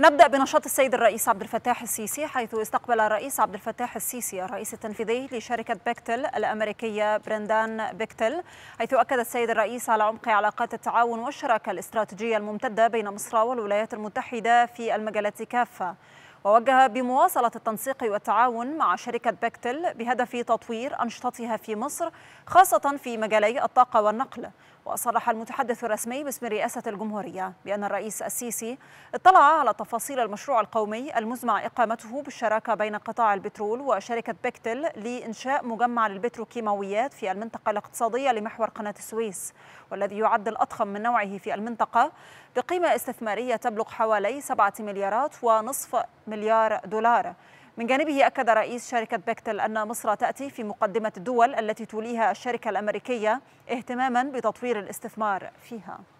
نبدأ بنشاط السيد الرئيس عبد الفتاح السيسي حيث استقبل الرئيس عبد الفتاح السيسي الرئيس التنفيذي لشركة بيكتل الأمريكية برندان بيكتل حيث أكد السيد الرئيس على عمق علاقات التعاون والشراكة الاستراتيجية الممتدة بين مصر والولايات المتحدة في المجالات كافة ووجه بمواصلة التنسيق والتعاون مع شركة بيكتل بهدف تطوير أنشطتها في مصر خاصة في مجالي الطاقة والنقل وصرح المتحدث الرسمي باسم رئاسة الجمهورية بأن الرئيس السيسي اطلع على تفاصيل المشروع القومي المزمع إقامته بالشراكة بين قطاع البترول وشركة بيكتل لإنشاء مجمع للبتروكيماويات في المنطقة الاقتصادية لمحور قناة السويس والذي يعد الأضخم من نوعه في المنطقة بقيمة استثمارية تبلغ حوالي 7 مليارات ونصف مليار دولار من جانبه أكد رئيس شركة بيكتل أن مصر تأتي في مقدمة الدول التي توليها الشركة الأمريكية اهتماما بتطوير الاستثمار فيها